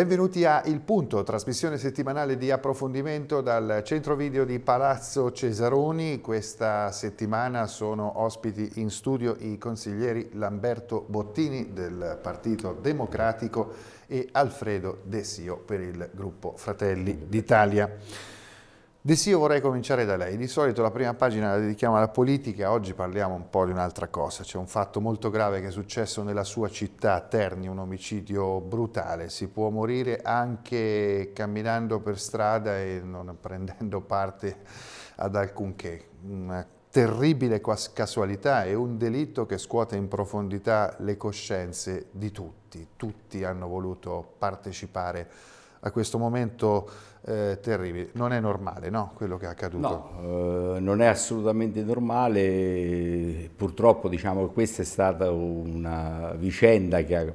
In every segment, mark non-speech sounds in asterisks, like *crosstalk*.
Benvenuti a Il Punto, trasmissione settimanale di approfondimento dal centro video di Palazzo Cesaroni. Questa settimana sono ospiti in studio i consiglieri Lamberto Bottini del Partito Democratico e Alfredo Dessio per il gruppo Fratelli d'Italia. Dessì, io vorrei cominciare da lei. Di solito la prima pagina la dedichiamo alla politica, oggi parliamo un po' di un'altra cosa. C'è un fatto molto grave che è successo nella sua città, Terni, un omicidio brutale. Si può morire anche camminando per strada e non prendendo parte ad alcunché. Una terribile casualità e un delitto che scuote in profondità le coscienze di tutti. Tutti hanno voluto partecipare a questo momento eh, terribili. Non è normale no? quello che è accaduto? No, eh, non è assolutamente normale, purtroppo diciamo questa è stata una vicenda che ha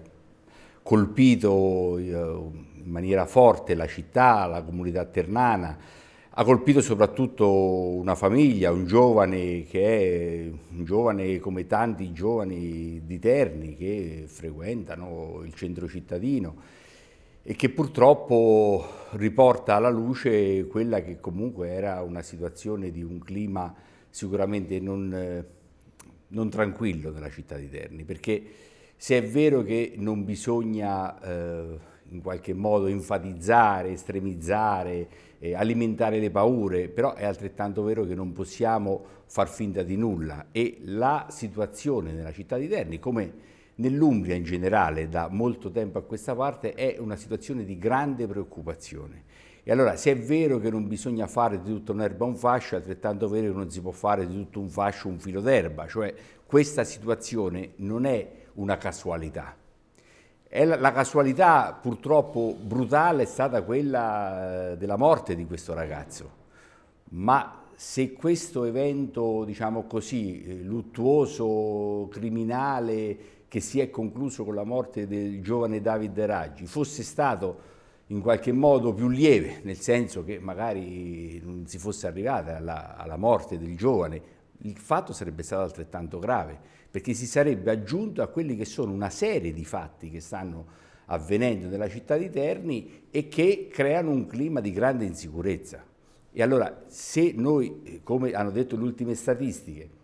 colpito eh, in maniera forte la città, la comunità ternana, ha colpito soprattutto una famiglia, un giovane che è un giovane come tanti giovani di Terni che frequentano il centro cittadino e che purtroppo riporta alla luce quella che comunque era una situazione di un clima sicuramente non, eh, non tranquillo nella città di Terni, perché se è vero che non bisogna eh, in qualche modo enfatizzare, estremizzare, eh, alimentare le paure, però è altrettanto vero che non possiamo far finta di nulla e la situazione nella città di Terni, come nell'Umbria in generale da molto tempo a questa parte è una situazione di grande preoccupazione. E allora se è vero che non bisogna fare di tutta un'erba un fascio, è altrettanto vero che non si può fare di tutto un fascio un filo d'erba, cioè questa situazione non è una casualità. La, la casualità purtroppo brutale è stata quella eh, della morte di questo ragazzo, ma se questo evento, diciamo così, eh, luttuoso, criminale, che si è concluso con la morte del giovane Davide Raggi fosse stato in qualche modo più lieve, nel senso che magari non si fosse arrivata alla, alla morte del giovane, il fatto sarebbe stato altrettanto grave, perché si sarebbe aggiunto a quelli che sono una serie di fatti che stanno avvenendo nella città di Terni e che creano un clima di grande insicurezza. E allora se noi, eh, come hanno detto le ultime statistiche,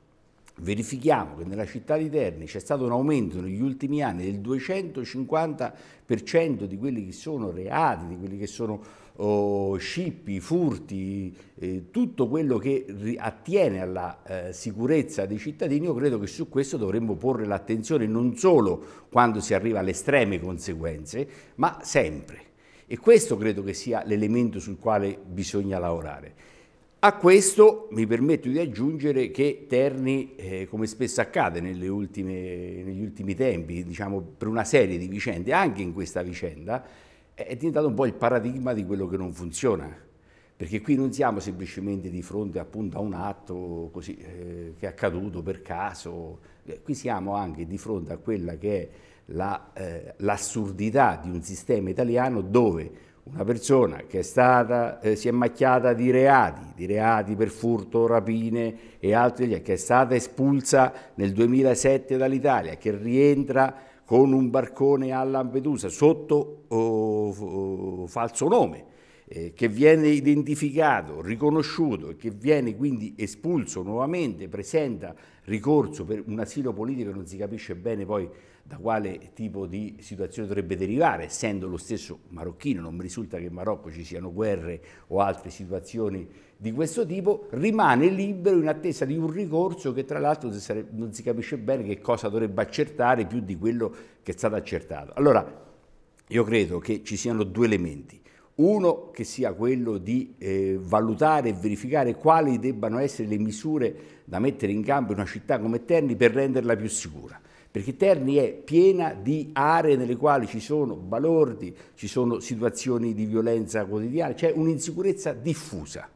verifichiamo che nella città di Terni c'è stato un aumento negli ultimi anni del 250% di quelli che sono reati, di quelli che sono oh, scippi, furti, eh, tutto quello che attiene alla eh, sicurezza dei cittadini, io credo che su questo dovremmo porre l'attenzione non solo quando si arriva alle estreme conseguenze, ma sempre. E questo credo che sia l'elemento sul quale bisogna lavorare. A questo mi permetto di aggiungere che Terni, eh, come spesso accade ultime, negli ultimi tempi, diciamo per una serie di vicende, anche in questa vicenda, è diventato un po' il paradigma di quello che non funziona. Perché qui non siamo semplicemente di fronte appunto a un atto così, eh, che è accaduto per caso, eh, qui siamo anche di fronte a quella che è l'assurdità la, eh, di un sistema italiano dove una persona che è stata, eh, si è macchiata di reati, di reati per furto, rapine e altri, che è stata espulsa nel 2007 dall'Italia, che rientra con un barcone a Lampedusa sotto oh, oh, falso nome, eh, che viene identificato, riconosciuto e che viene quindi espulso nuovamente, presenta ricorso per un asilo politico, non si capisce bene poi da quale tipo di situazione dovrebbe derivare, essendo lo stesso marocchino, non mi risulta che in Marocco ci siano guerre o altre situazioni di questo tipo, rimane libero in attesa di un ricorso che tra l'altro non si capisce bene che cosa dovrebbe accertare più di quello che è stato accertato. Allora, io credo che ci siano due elementi. Uno che sia quello di eh, valutare e verificare quali debbano essere le misure da mettere in campo in una città come Terni per renderla più sicura perché Terni è piena di aree nelle quali ci sono balordi, ci sono situazioni di violenza quotidiana, c'è cioè un'insicurezza diffusa,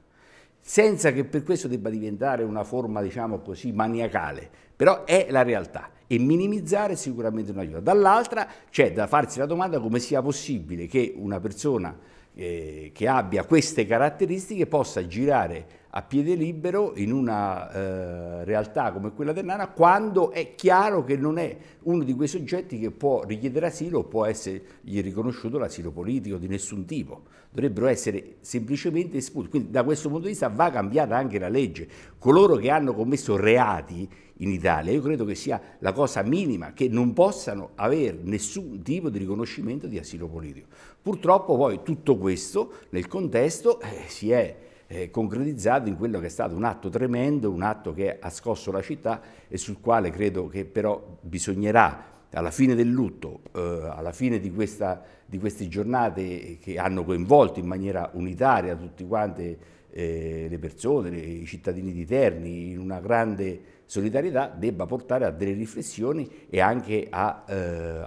senza che per questo debba diventare una forma, diciamo così, maniacale, però è la realtà e minimizzare sicuramente non aiuta. Dall'altra c'è da farsi la domanda come sia possibile che una persona eh, che abbia queste caratteristiche possa girare a piede libero in una eh, realtà come quella del Nana quando è chiaro che non è uno di quei soggetti che può richiedere asilo o può essergli riconosciuto l'asilo politico di nessun tipo. Dovrebbero essere semplicemente espulsi. Quindi da questo punto di vista va cambiata anche la legge. Coloro che hanno commesso reati in Italia, io credo che sia la cosa minima che non possano avere nessun tipo di riconoscimento di asilo politico. Purtroppo poi tutto questo nel contesto eh, si è eh, concretizzato in quello che è stato un atto tremendo, un atto che ha scosso la città e sul quale credo che però bisognerà alla fine del lutto, eh, alla fine di, questa, di, queste giornate che hanno coinvolto in maniera unitaria tutte quante eh, le persone, le, i cittadini di Terni, in una grande solidarietà debba portare a delle riflessioni e anche a eh,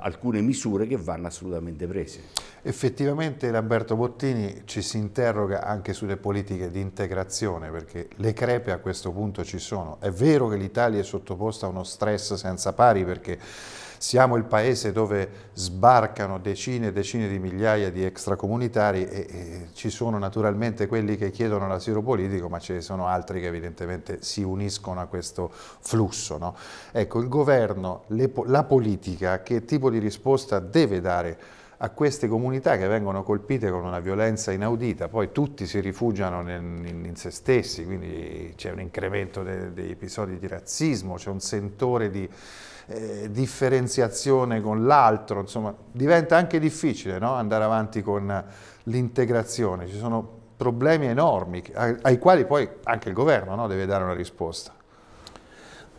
alcune misure che vanno assolutamente prese. Effettivamente Lamberto Bottini ci si interroga anche sulle politiche di integrazione perché le crepe a questo punto ci sono. È vero che l'Italia è sottoposta a uno stress senza pari perché siamo il paese dove sbarcano decine e decine di migliaia di extracomunitari e, e ci sono naturalmente quelli che chiedono l'asilo politico, ma ce ne sono altri che evidentemente si uniscono a questo flusso. No? Ecco, il governo, le, la politica, che tipo di risposta deve dare? a queste comunità che vengono colpite con una violenza inaudita, poi tutti si rifugiano in, in, in se stessi, quindi c'è un incremento degli de episodi di razzismo, c'è un sentore di, eh, differenziazione con l'altro, insomma diventa anche difficile no? andare avanti con l'integrazione, ci sono problemi enormi ai, quali poi anche il governo no? deve dare una risposta.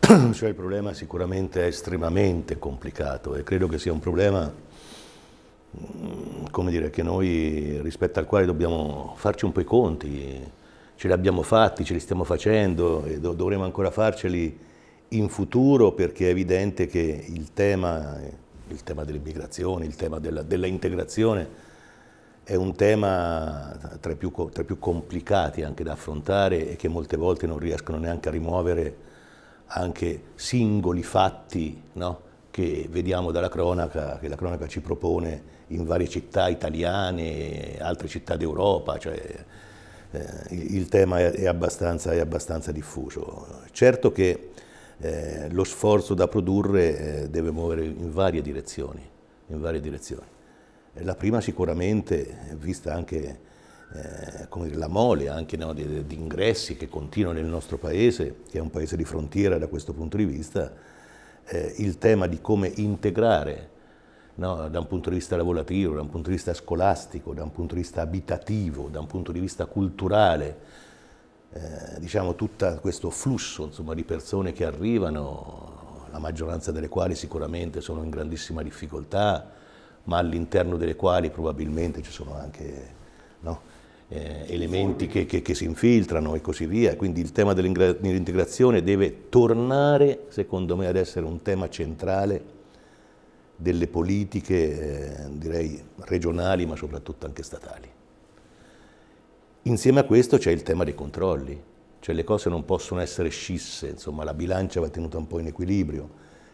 *clears throat* Cioè il problema sicuramente è estremamente complicato e credo che sia un problema mm, come dire, che noi rispetto al quale dobbiamo farci un po' i conti, ce li abbiamo fatti, ce li stiamo facendo e dovremo ancora farceli in futuro perché è evidente che il tema, il tema dell'immigrazione, il tema della, della, integrazione è un tema tra i, più, tra i più complicati anche da affrontare e che molte volte non riescono neanche a rimuovere anche singoli fatti no? che vediamo dalla cronaca, che la cronaca ci propone in varie città italiane, altre città d'Europa, cioè, eh, il tema è, abbastanza, è abbastanza diffuso. Certo che eh, lo sforzo da produrre eh, deve muovere in varie direzioni. In varie direzioni. La prima sicuramente, eh, vista anche eh, la mole anche, no, di, di, ingressi che continua nel nostro paese, che è un paese di frontiera da questo punto di vista, eh, il tema di come integrare No, da un punto di vista lavorativo, da un punto di vista scolastico, da un punto di vista abitativo, da un punto di vista culturale, eh, diciamo, tutto questo flusso insomma, di persone che arrivano, la maggioranza delle quali sicuramente sono in grandissima difficoltà, ma all'interno delle quali probabilmente ci sono anche no, eh, elementi che, che, che si infiltrano e così via. Quindi il tema dell'integrazione deve tornare, secondo me, ad essere un tema centrale delle politiche, eh, direi, regionali, ma soprattutto anche statali. Insieme a questo c'è il tema dei controlli, cioè le cose non possono essere scisse, insomma la bilancia va tenuta un po' in equilibrio.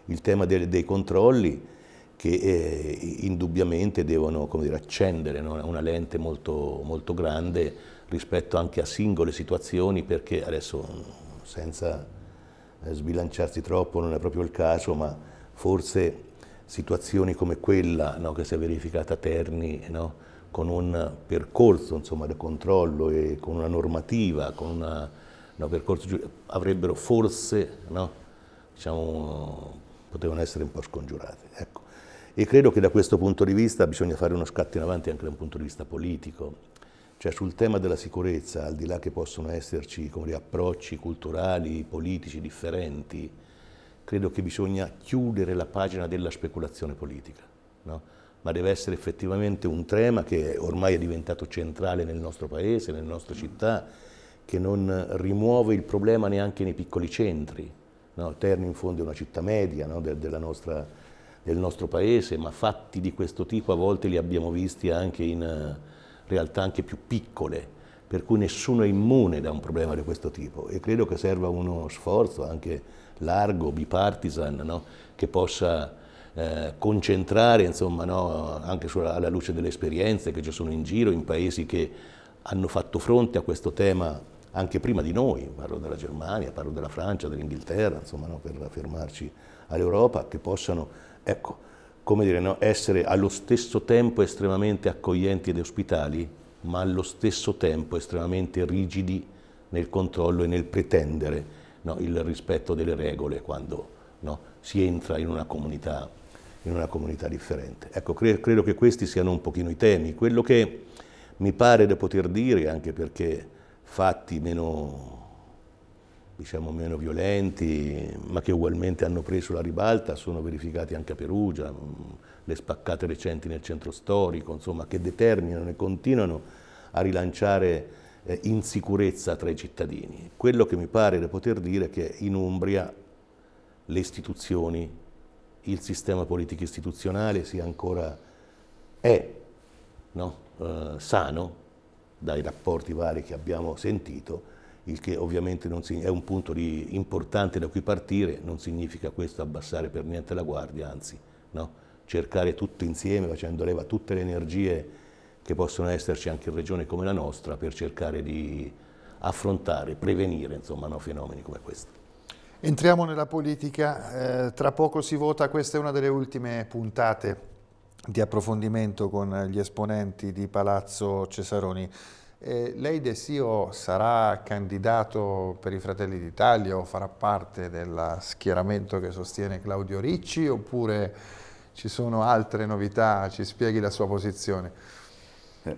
Il tema dei, dei controlli che eh, indubbiamente devono dire, accendere no? una lente molto, molto, grande rispetto anche a singole situazioni perché adesso mm, senza eh, sbilanciarsi troppo non è proprio il caso, ma forse situazioni come quella no? che si è verificata a Terni, no? con un percorso insomma, di controllo e con una normativa, con una, un percorso avrebbero forse, no, diciamo, potevano essere un po' scongiurate. Ecco. E credo che da questo punto di vista bisogna fare uno scatto in avanti anche da un punto di vista politico. Cioè sul tema della sicurezza, al di là che possono esserci dire, approcci culturali, politici differenti, credo che bisogna chiudere la pagina della speculazione politica. No? ma deve essere effettivamente un tema che ormai è diventato centrale nel nostro paese, nelle nostre città, che non rimuove il problema neanche nei piccoli centri. No? Terni in fondo è una città media no? De nostra, del nostro paese, ma fatti di questo tipo a volte li abbiamo visti anche in eh, realtà anche più piccole, per cui nessuno è immune da un problema di questo tipo e credo che serva uno sforzo anche largo, bipartisan, no? che possa eh, concentrare insomma, no, anche sulla, alla luce delle esperienze che ci sono in giro in paesi che hanno fatto fronte a questo tema anche prima di noi, parlo della Germania, parlo della Francia, dell'Inghilterra, insomma, no, per fermarci all'Europa, che possano ecco, dire, no, essere allo stesso tempo estremamente accoglienti ed ospitali, ma allo stesso tempo estremamente rigidi nel controllo e nel pretendere no, il rispetto delle regole quando si entra in una comunità in una comunità differente. Ecco, cre credo che questi siano un pochino i temi. Quello che mi pare da poter dire, anche perché fatti meno, diciamo, meno violenti, ma che ugualmente hanno preso la ribalta, sono verificati anche a Perugia, le spaccate recenti nel centro storico, insomma, che determinano e continuano a rilanciare eh, insicurezza tra i cittadini. Quello che mi pare da poter dire è che in Umbria le istituzioni il sistema politico istituzionale sia ancora è, no? eh, sano dai rapporti vari che abbiamo sentito, il che ovviamente si, è un punto di, importante da cui partire, non significa questo abbassare per niente la guardia, anzi no? cercare tutto insieme, facendo leva tutte le energie che possono esserci anche in regioni come la nostra, per cercare di affrontare, prevenire insomma, no, fenomeni come questo. Entriamo nella politica, eh, tra poco si vota, questa è una delle ultime puntate di approfondimento con gli esponenti di Palazzo Cesaroni. Eh, lei De Sio sarà candidato per i Fratelli d'Italia o farà parte del schieramento che sostiene Claudio Ricci oppure ci sono altre novità? Ci spieghi la sua posizione.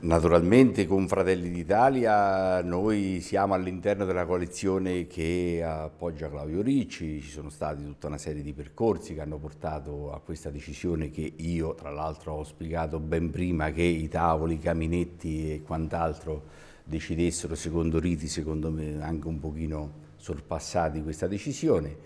Naturalmente con Fratelli d'Italia noi siamo all'interno della coalizione che appoggia Claudio Ricci, ci sono stati tutta una serie di percorsi che hanno portato a questa decisione che io tra l'altro ho spiegato ben prima che i tavoli, i caminetti e quant'altro decidessero secondo riti, secondo me anche un pochino sorpassati questa decisione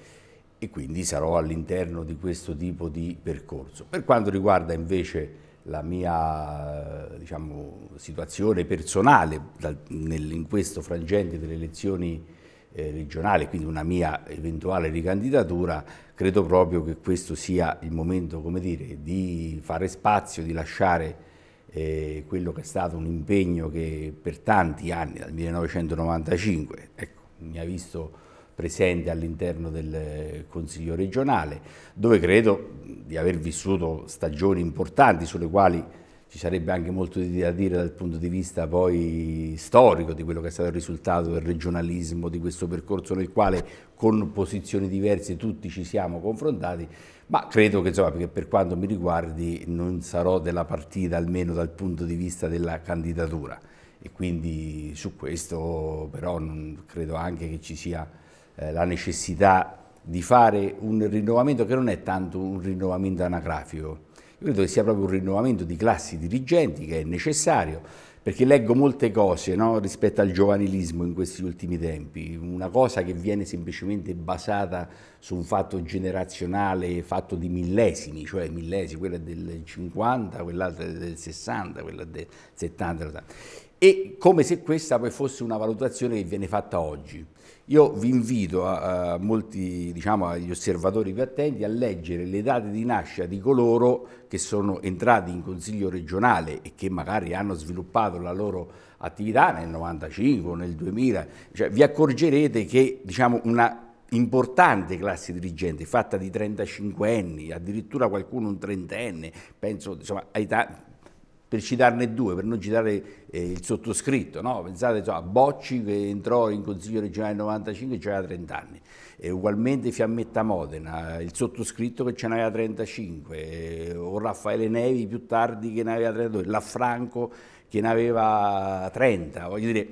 e quindi sarò all'interno di questo tipo di percorso. Per quanto riguarda invece la mia diciamo, situazione personale dal, nel, in questo frangente delle elezioni eh, regionali, quindi una mia eventuale ricandidatura, credo proprio che questo sia il momento dire, di fare spazio, di lasciare eh, quello che è stato un impegno che per tanti anni, dal 1995, ecco, mi ha visto presente all'interno del eh, Consiglio regionale, dove credo di aver vissuto stagioni importanti sulle quali ci sarebbe anche molto da dire dal punto di vista poi storico di quello che è stato il risultato del regionalismo, di questo percorso nel quale con posizioni diverse tutti ci siamo confrontati, ma credo che insomma, per quanto mi riguardi non sarò della partita almeno dal punto di vista della candidatura e quindi su questo però non credo anche che ci sia eh, la necessità di fare un rinnovamento che non è tanto un rinnovamento anagrafico, io credo che sia proprio un rinnovamento di classi dirigenti che è necessario, perché leggo molte cose no, rispetto al giovanilismo in questi ultimi tempi, una cosa che viene semplicemente basata su un fatto generazionale, fatto di millesimi, cioè millesimi, quella del 50, quell'altra del 60, quella del 70, 80 e come se questa poi fosse una valutazione che viene fatta oggi. Io vi invito a, a molti, diciamo, agli osservatori più attenti a leggere le date di nascita di coloro che sono entrati in consiglio regionale e che magari hanno sviluppato la loro attività nel 95 nel 2000, cioè, vi accorgerete che diciamo, una importante classe dirigente fatta di 35 anni, addirittura qualcuno un trentenne, penso insomma, a età per citarne due, per non citare eh, il sottoscritto, no? pensate insomma, a Bocci che entrò in Consiglio regionale nel 95 e aveva 30 anni, e ugualmente Fiammetta Modena, il sottoscritto che ce n'aveva 35, eh, o Raffaele Nevi più tardi che ne aveva 32, Laffranco che ne aveva 30, voglio dire,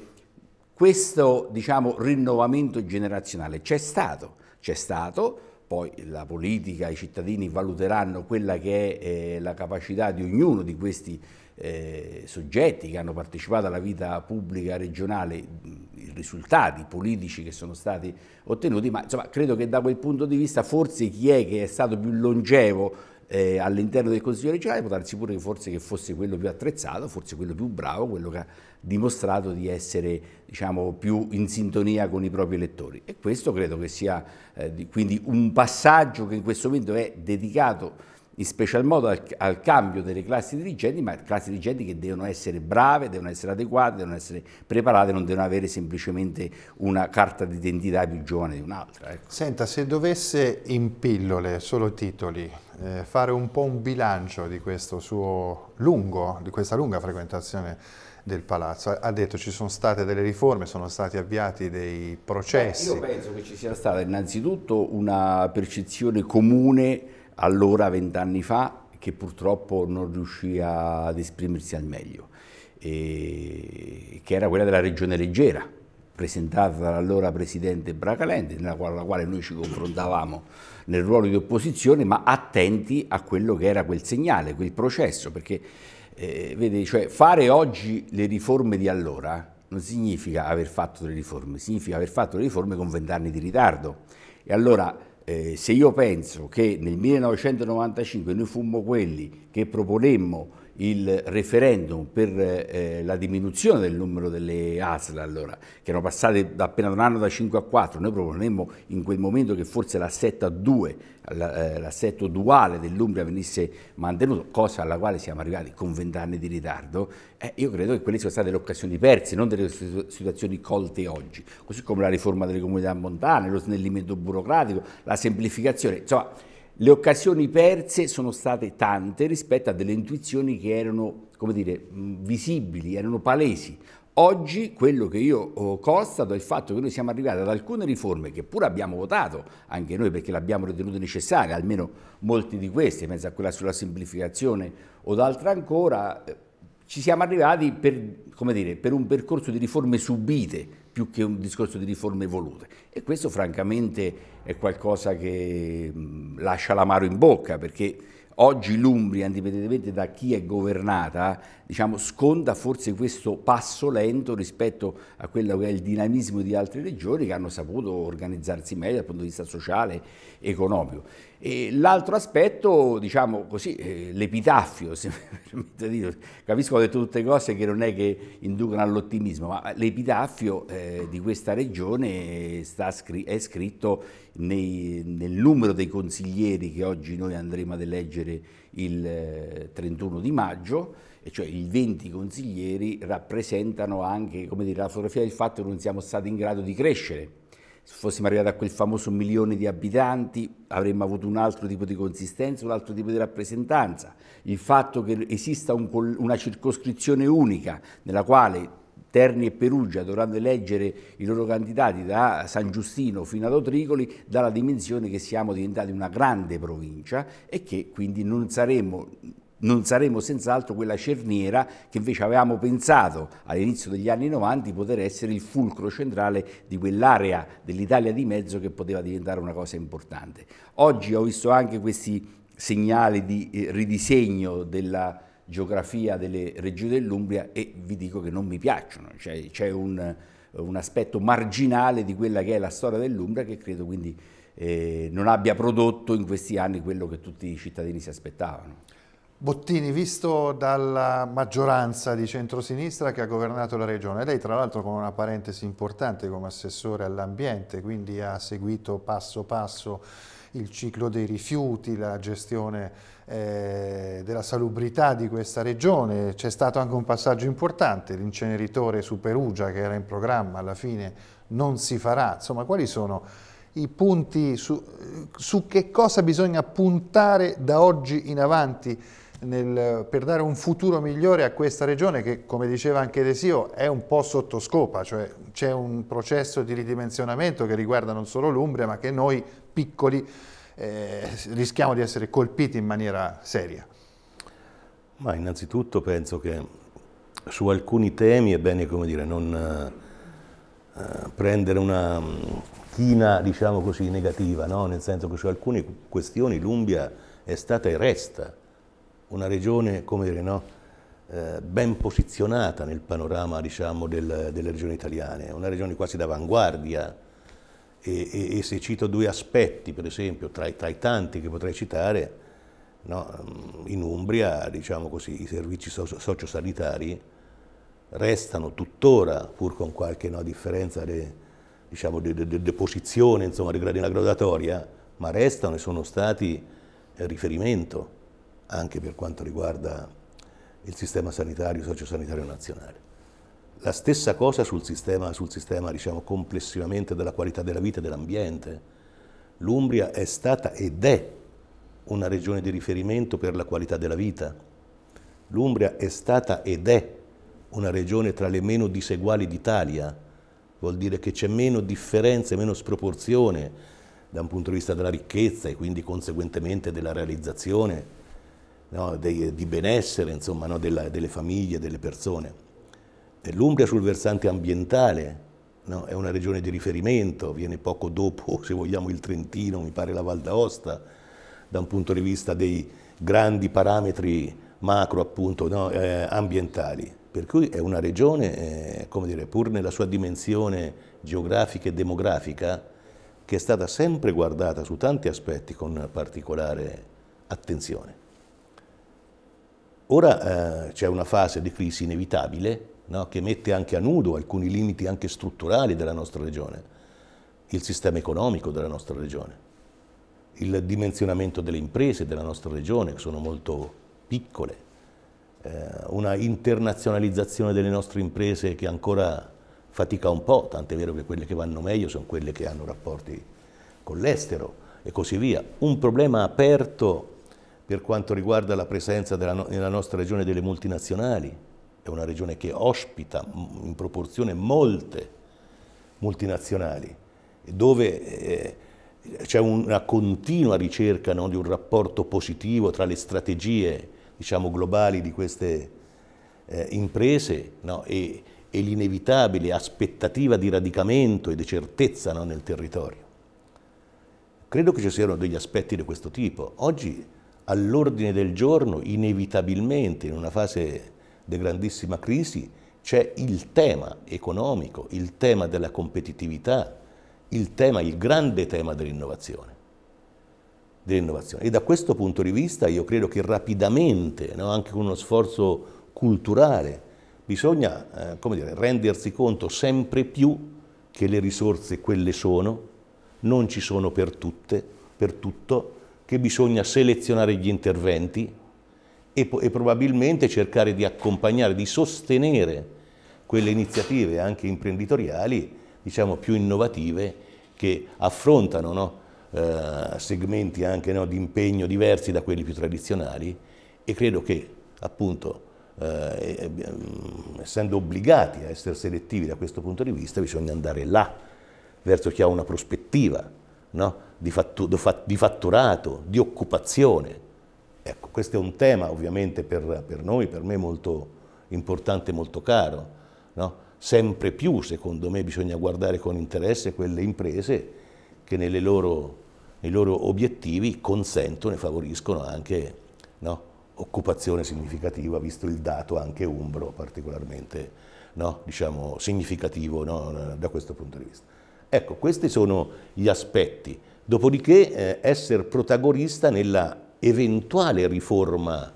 questo diciamo, rinnovamento generazionale c'è stato, c'è stato, poi la politica, i cittadini valuteranno quella che è eh, la capacità di ognuno di questi eh, soggetti che hanno partecipato alla vita pubblica regionale, i risultati politici che sono stati ottenuti, ma insomma, credo che da quel punto di vista forse chi è che è stato più longevo eh, all'interno del Consiglio regionale, potrà sicuro che forse che fosse quello più attrezzato, forse quello più bravo, quello che ha dimostrato di essere diciamo, più in sintonia con i propri elettori. E questo credo che sia eh, quindi un passaggio che in questo momento è dedicato in special modo al, al, cambio delle classi dirigenti, ma classi dirigenti che devono essere brave, devono essere adeguate, devono essere preparate, non devono avere semplicemente una carta d'identità più giovane di un'altra. Ecco. Senta, se dovesse in pillole, solo titoli, eh, fare un po' un bilancio di, lungo, di questa lunga frequentazione del palazzo. Ha detto ci sono state delle riforme, sono stati avviati dei processi. Beh, io penso che ci sia stata innanzitutto una percezione comune allora vent'anni fa che purtroppo non riuscì ad esprimersi al meglio, e che era quella della regione leggera, presentata dall'allora presidente Bracalente, nella quale, nella quale noi ci confrontavamo nel ruolo di opposizione, ma attenti a quello che era quel segnale, quel processo, perché eh, vede, cioè, fare oggi le riforme di allora non significa aver fatto le riforme, significa aver fatto le riforme con vent'anni di ritardo. E allora eh, se io penso che nel 1995 noi fummo quelli che proponemmo il referendum per eh, la diminuzione del numero delle ASL, allora, che erano passate da appena un anno da 5 a 4, noi proponemmo in quel momento che forse l'assetto a 2, l'assetto eh, duale dell'Umbria venisse mantenuto, cosa alla quale siamo arrivati con vent'anni di ritardo, eh, io credo che quelle siano state le occasioni perse, non delle situazioni colte oggi, così come la riforma delle comunità montane, lo snellimento burocratico, la semplificazione, insomma le occasioni perse sono state tante rispetto a delle intuizioni che erano, come dire, mm, visibili, erano palesi. Oggi quello che io oh, constato è il fatto che noi siamo arrivati ad alcune riforme che pure abbiamo votato, anche noi perché le abbiamo ritenute necessarie, almeno molte di queste, penso a quella sulla semplificazione o ad altre ancora, eh, ci siamo arrivati per, dire, per, un percorso di riforme subite più che un discorso di riforme volute e questo francamente è qualcosa che mh, lascia l'amaro in bocca perché oggi l'Umbria indipendentemente da chi è governata diciamo, sconda forse questo passo lento rispetto a quello che è il dinamismo di altre regioni che hanno saputo organizzarsi meglio dal punto di vista sociale e economico. E l'altro aspetto, diciamo così, eh, l'epitaffio, *laughs* se mi permette di dire, capisco che ho detto tutte cose che non è che inducono all'ottimismo, ma l'epitaffio eh, di questa regione scr è scritto nei, nel numero dei consiglieri che oggi noi andremo ad eleggere il 31 eh, di maggio, cioè i 20 consiglieri rappresentano anche dire, la fotografia del fatto che non siamo stati in grado di crescere. Se fossimo arrivati a quel famoso milione di abitanti avremmo avuto un altro tipo di consistenza, un altro tipo di rappresentanza. Il fatto che esista un, una circoscrizione unica nella quale Terni e Perugia dovranno eleggere i loro candidati da San Giustino fino ad Otricoli, dalla dimensione che siamo diventati una grande provincia e che quindi non saremo non saremo senz'altro quella cerniera che invece avevamo pensato all'inizio degli anni 90 di poter essere il fulcro centrale di quell'area dell'Italia di mezzo che poteva diventare una cosa importante. Oggi ho visto anche questi segnali di eh, ridisegno della geografia delle regioni dell'Umbria e vi dico che non mi piacciono, cioè, c'è un, un, aspetto marginale di quella che è la storia dell'Umbria che credo quindi eh, non abbia prodotto in questi anni quello che tutti i cittadini si aspettavano. Bottini, visto dalla maggioranza di centrosinistra che ha governato la regione, lei tra l'altro con una parentesi importante come assessore all'ambiente, quindi ha seguito passo passo il ciclo dei rifiuti, la gestione eh, della salubrità di questa regione, c'è stato anche un passaggio importante, l'inceneritore su Perugia che era in programma alla fine non si farà, insomma quali sono i punti su, su che cosa bisogna puntare da oggi in avanti nel, per dare un futuro migliore a questa regione che, come diceva anche Desio, è un po' sotto scopa, cioè c'è un processo di ridimensionamento che riguarda non solo l'Umbria, ma che noi piccoli eh, rischiamo di essere colpiti in maniera seria. Ma innanzitutto penso che su alcuni temi è bene dire, non eh, prendere una mm, china diciamo così, negativa, no? nel senso che su alcune questioni l'Umbria è stata e resta una regione come dire, no, eh, ben posizionata nel panorama diciamo, del, delle regioni italiane, una regione quasi d'avanguardia e, e, e, se cito due aspetti, per esempio, tra, tra i tanti che potrei citare, no, mm, in Umbria diciamo così, i servizi so, sociosanitari restano tuttora, pur con qualche no, differenza di diciamo, posizione, insomma, de, de, de, gradatoria, ma restano e sono stati eh, riferimento anche per quanto riguarda il sistema sanitario, sociosanitario nazionale. La stessa cosa sul sistema, sul sistema diciamo, complessivamente della qualità della vita e dell'ambiente. L'Umbria è stata ed è una regione di riferimento per la qualità della vita. L'Umbria è stata ed è una regione tra le meno diseguali d'Italia, vuol dire che c'è meno differenza, meno sproporzione da un punto di vista della ricchezza e quindi conseguentemente della realizzazione no, dei, di benessere insomma, no, della, delle famiglie, delle persone. Eh, L'Umbria sul versante ambientale no, è una regione di riferimento, viene poco dopo, *laughs* se vogliamo, il Trentino, mi pare la Val d'Aosta, da un punto di vista dei grandi parametri macro appunto, no, eh, ambientali. Per cui è una regione, eh, come dire, pur nella sua dimensione geografica e demografica, che è stata sempre guardata su tanti aspetti con particolare attenzione. Ora eh, c'è una fase di crisi inevitabile no, che mette anche a nudo alcuni limiti anche strutturali della nostra regione, il sistema economico della nostra regione, il dimensionamento delle imprese della nostra regione che sono molto piccole, eh, una internazionalizzazione delle nostre imprese che ancora fatica un po', tant'è vero che quelle che vanno meglio sono quelle che hanno rapporti con l'estero e così via. Un problema aperto per quanto riguarda la presenza della, nella nostra regione delle multinazionali, è una regione che ospita in proporzione molte multinazionali, dove eh, c'è una continua ricerca no, di un rapporto positivo tra le strategie diciamo, globali di queste eh, imprese no, e, e l'inevitabile aspettativa di radicamento e di certezza no, nel territorio. Credo che ci siano degli aspetti di questo tipo. Oggi all'ordine del giorno, inevitabilmente, in una fase di grandissima crisi, c'è il tema economico, il tema della competitività, il tema, il grande tema dell'innovazione. Dell e da questo punto di vista io credo che rapidamente, no, anche con uno sforzo culturale, bisogna eh, dire, rendersi conto sempre più che le risorse quelle sono, non ci sono per tutte, per tutto, che bisogna selezionare gli interventi e, e probabilmente cercare di accompagnare, di sostenere quelle iniziative anche imprenditoriali, diciamo più innovative, che affrontano no, eh, segmenti anche no, di impegno diversi da quelli più tradizionali e credo che appunto eh, essendo obbligati a essere selettivi da questo punto di vista bisogna andare là, verso chi ha una prospettiva, no? di, fatturato, di occupazione. Ecco, questo è un tema ovviamente per, per noi, per me molto importante, molto caro. No? Sempre più, secondo me, bisogna guardare con interesse quelle imprese che loro, nei loro obiettivi consentono e favoriscono anche no? occupazione significativa, visto il dato anche umbro particolarmente no? diciamo, significativo da questo punto di vista. Ecco, questi sono gli aspetti. Dopodiché eh, essere protagonista nella eventuale riforma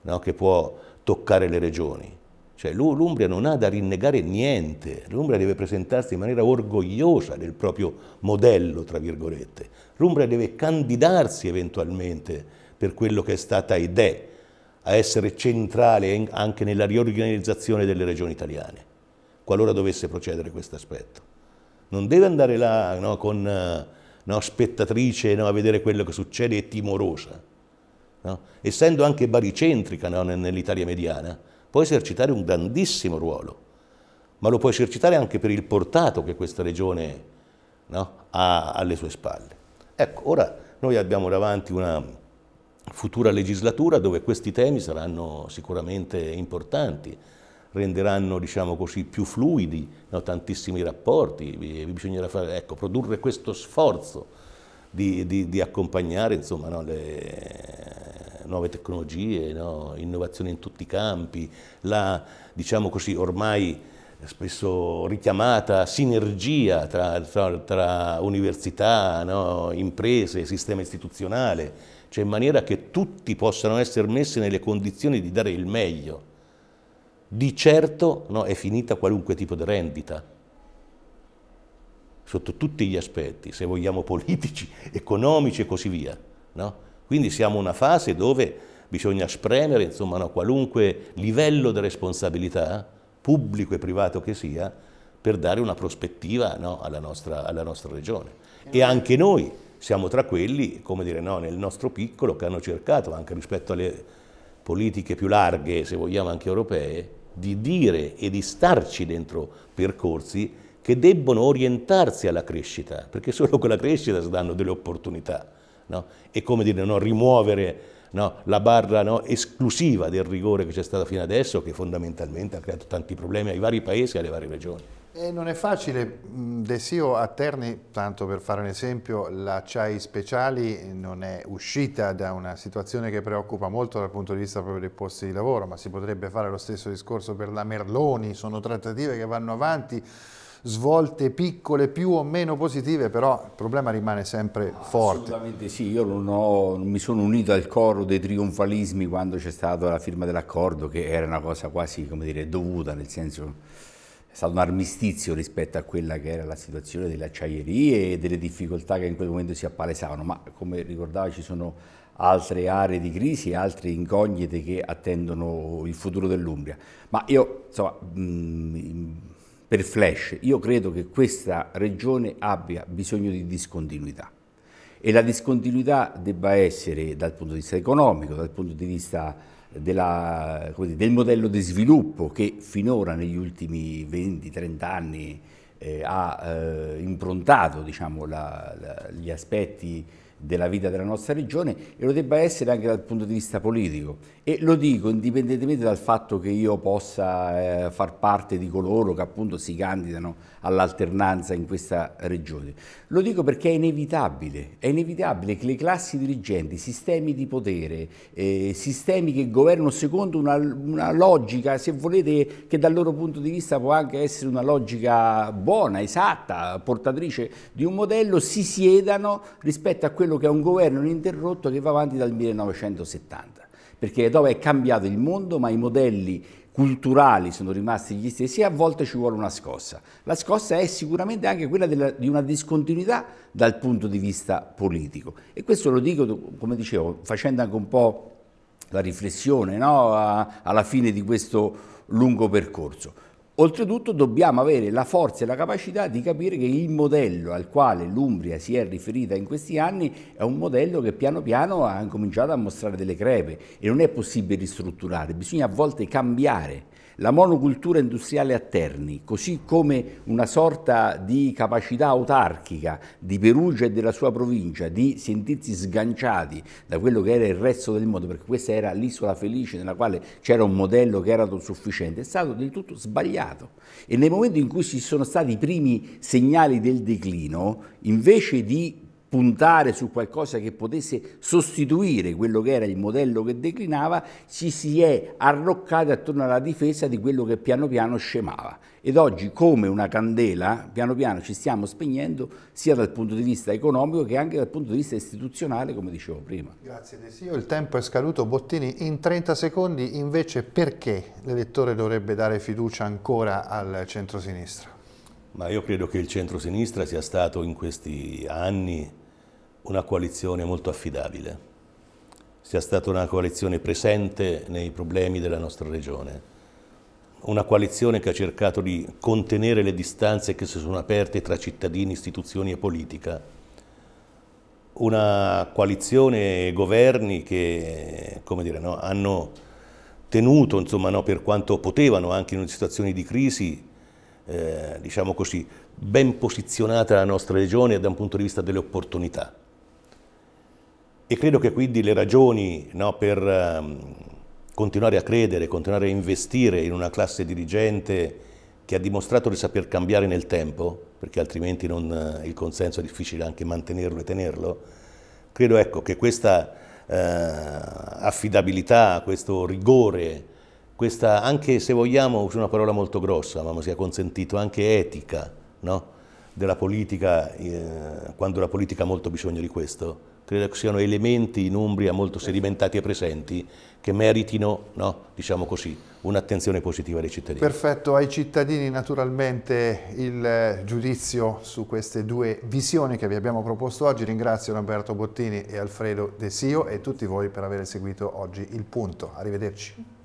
no, che può toccare le regioni. Cioè, L'Umbria non ha da rinnegare niente, l'Umbria deve presentarsi in maniera orgogliosa del proprio modello, tra virgolette. L'Umbria deve candidarsi eventualmente per quello che è stata ed è, a essere centrale anche nella riorganizzazione delle regioni italiane, qualora dovesse procedere questo aspetto. Non deve andare là no, con eh, no? spettatrice no? a vedere quello che succede e timorosa. No? Essendo anche baricentrica nell'Italia mediana, può esercitare un grandissimo ruolo, ma lo può esercitare anche per il portato che questa regione ha alle sue spalle. Ecco, ora noi abbiamo davanti una futura legislatura dove questi temi saranno sicuramente importanti, renderanno diciamo così, più fluidi no, tantissimi rapporti, bisognerà fare, ecco, produrre questo sforzo di, di, di accompagnare insomma, no, le nuove tecnologie, no, innovazioni in tutti i campi, la diciamo così, ormai spesso richiamata sinergia tra, tra, tra università, imprese, sistema istituzionale, cioè in maniera che tutti possano essere messi nelle condizioni di dare il meglio di certo no, è finita qualunque tipo di rendita, sotto tutti gli aspetti, se vogliamo politici, *laughs* economici e così via. No? Quindi siamo in una fase dove bisogna spremere insomma, no, qualunque livello di responsabilità, pubblico e privato che sia, per dare una prospettiva alla nostra, alla, nostra, regione. E anche noi siamo tra quelli, come dire, nel nostro piccolo, che hanno cercato, anche rispetto alle politiche più larghe, se vogliamo anche europee, di dire e di starci dentro percorsi che debbono orientarsi alla crescita, perché solo con la crescita si danno delle opportunità. No? E come dire, non rimuovere no, la barra no, esclusiva del rigore che c'è stata fino adesso, che fondamentalmente ha creato tanti problemi ai vari paesi e alle varie regioni. E non è facile, Desio a Terni, tanto per fare un esempio, la CIAI Speciali non è uscita da una situazione che preoccupa molto dal punto di vista proprio dei posti di lavoro, ma si potrebbe fare lo stesso discorso per la Merloni, sono trattative che vanno avanti, svolte piccole più o meno positive, però il problema rimane sempre no, forte. Assolutamente sì, io non, ho, non, mi sono unito al coro dei trionfalismi quando c'è stata la firma dell'accordo, che era una cosa quasi, come dire, dovuta, nel senso è stato un armistizio rispetto a quella che era la situazione delle acciaierie e delle difficoltà che in quel momento si appalesavano, ma come ricordavo ci sono altre aree di crisi e altre incognite che attendono il futuro dell'Umbria. Ma io, insomma, mm, per flash, io credo che questa regione abbia bisogno di discontinuità e la discontinuità debba essere dal punto di vista economico, dal punto di vista della, dire, del modello di sviluppo che finora negli ultimi 20-30 anni eh, ha eh, improntato diciamo, la, la, gli aspetti della vita della nostra regione e lo debba essere anche dal punto di vista politico e lo dico indipendentemente dal fatto che io possa eh, far parte di coloro che appunto si candidano all'alternanza in questa regione. Lo dico perché è inevitabile, è inevitabile che le classi dirigenti, sistemi di potere, eh, sistemi che governano secondo una, una logica, se volete, che dal loro punto di vista può anche essere una logica buona, esatta, portatrice di un modello, si siedano rispetto a quello quello che è un governo ininterrotto che va avanti dal 1970, perché dove è cambiato il mondo, ma i modelli culturali sono rimasti gli stessi e a volte ci vuole una scossa. La scossa è sicuramente anche quella della, di una discontinuità dal punto di vista politico e questo lo dico, come dicevo, facendo anche un po' la riflessione no? a, alla fine di questo lungo percorso. Oltretutto dobbiamo avere la forza e la capacità di capire che il modello al quale l'Umbria si è riferita in questi anni è un modello che piano piano ha cominciato a mostrare delle crepe e non è possibile ristrutturare, bisogna a volte cambiare la monocultura industriale a Terni, così come una sorta di capacità autarchica di Perugia e della sua provincia di sentirsi sganciati da quello che era il resto del mondo, perché questa era l'isola felice nella quale c'era un modello che era autosufficiente, è stato del tutto sbagliato. E nel momento in cui ci sono stati i primi segnali del declino, invece di puntare su qualcosa che potesse sostituire quello che era il modello che declinava, ci si è arroccati attorno alla difesa di quello che piano piano scemava. Ed oggi come una candela, piano piano ci stiamo spegnendo sia dal punto di vista economico che anche dal punto di vista istituzionale, come dicevo prima. Grazie Desio, il tempo è scaduto. Bottini, in 30 secondi invece perché l'elettore dovrebbe dare fiducia ancora al centrosinistra? Ma io credo che il centrosinistra sia stato in questi anni una coalizione molto affidabile, sia stata una coalizione presente nei problemi della nostra regione, una coalizione che ha cercato di contenere le distanze che si sono aperte tra cittadini, istituzioni e politica, una coalizione e governi che dire, no, hanno tenuto, insomma, no, per quanto potevano, anche in situazioni di crisi, eh, diciamo così, ben posizionata la nostra regione da un punto di vista delle opportunità. E credo che quindi le ragioni no, per um, continuare a credere, continuare a investire in una classe dirigente che ha dimostrato di saper cambiare nel tempo, perché altrimenti non, eh, il consenso è difficile anche mantenerlo e tenerlo, credo ecco, che questa eh, affidabilità, questo rigore, questa anche se vogliamo, uso una parola molto grossa, ma mi sia consentito, anche etica no? della politica, eh, quando la politica ha molto bisogno di questo, credo che siano elementi in Umbria molto sedimentati e presenti che meritino, no, diciamo così, un'attenzione positiva dei cittadini. Perfetto, ai cittadini naturalmente il eh, giudizio su queste due visioni che vi abbiamo proposto oggi. Ringrazio Lamberto Bottini e Alfredo De Sio e tutti voi per aver seguito oggi il punto. Arrivederci.